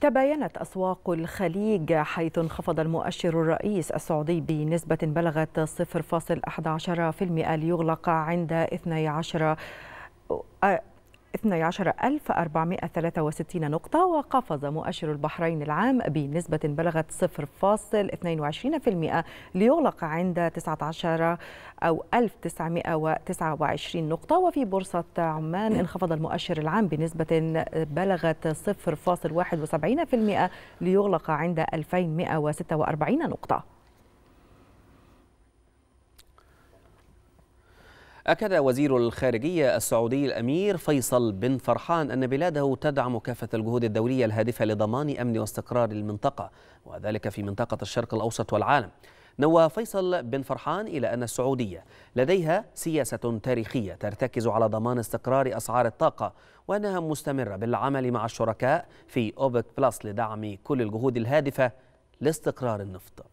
تباينت أسواق الخليج حيث انخفض المؤشر الرئيس السعودي بنسبة بلغت 0.11% ليغلق عند 12 12463 نقطة وقفز مؤشر البحرين العام بنسبة بلغت 0.22% ليغلق عند 19 أو 1929 نقطة وفي بورصة عمان انخفض المؤشر العام بنسبة بلغت 0.71% ليغلق عند 2146 نقطة أكد وزير الخارجية السعودي الأمير فيصل بن فرحان أن بلاده تدعم كافة الجهود الدولية الهادفة لضمان أمن واستقرار المنطقة وذلك في منطقة الشرق الأوسط والعالم نوى فيصل بن فرحان إلى أن السعودية لديها سياسة تاريخية ترتكز على ضمان استقرار أسعار الطاقة وأنها مستمرة بالعمل مع الشركاء في أوبك بلس لدعم كل الجهود الهادفة لاستقرار النفط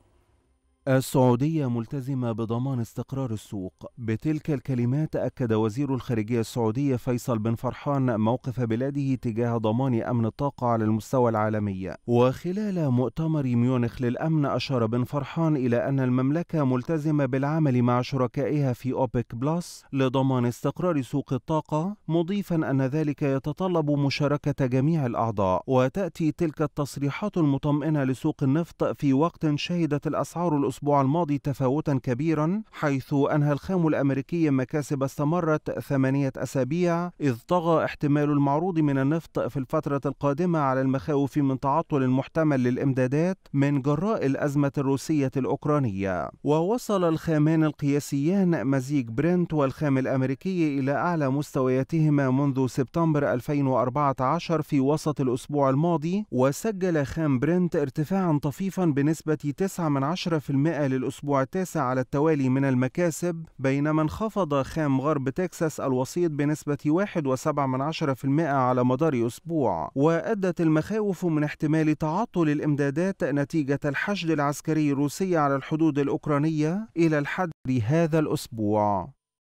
السعودية ملتزمة بضمان استقرار السوق بتلك الكلمات أكد وزير الخارجية السعودية فيصل بن فرحان موقف بلاده تجاه ضمان أمن الطاقة على المستوى العالمي وخلال مؤتمر ميونخ للأمن أشار بن فرحان إلى أن المملكة ملتزمة بالعمل مع شركائها في أوبك بلس لضمان استقرار سوق الطاقة مضيفا أن ذلك يتطلب مشاركة جميع الأعضاء وتأتي تلك التصريحات المطمئنة لسوق النفط في وقت شهدت الأسعار الأسعار الأسبوع الماضي تفاوتا كبيرا حيث أنهى الخام الأمريكي مكاسب استمرت ثمانية أسابيع إذ طغى احتمال المعروض من النفط في الفترة القادمة على المخاوف من تعطل محتمل للإمدادات من جراء الأزمة الروسية الأوكرانية ووصل الخامان القياسيان مزيج برنت والخام الأمريكي إلى أعلى مستوياتهما منذ سبتمبر 2014 في وسط الأسبوع الماضي وسجل خام برنت ارتفاعا طفيفا بنسبة 9 من 10% للأسبوع التاسع على التوالي من المكاسب بينما انخفض خام غرب تكساس الوسيط بنسبة 1.7% على مدار أسبوع وأدت المخاوف من احتمال تعطل الإمدادات نتيجة الحشد العسكري الروسي على الحدود الأوكرانية إلى الحد هذا الأسبوع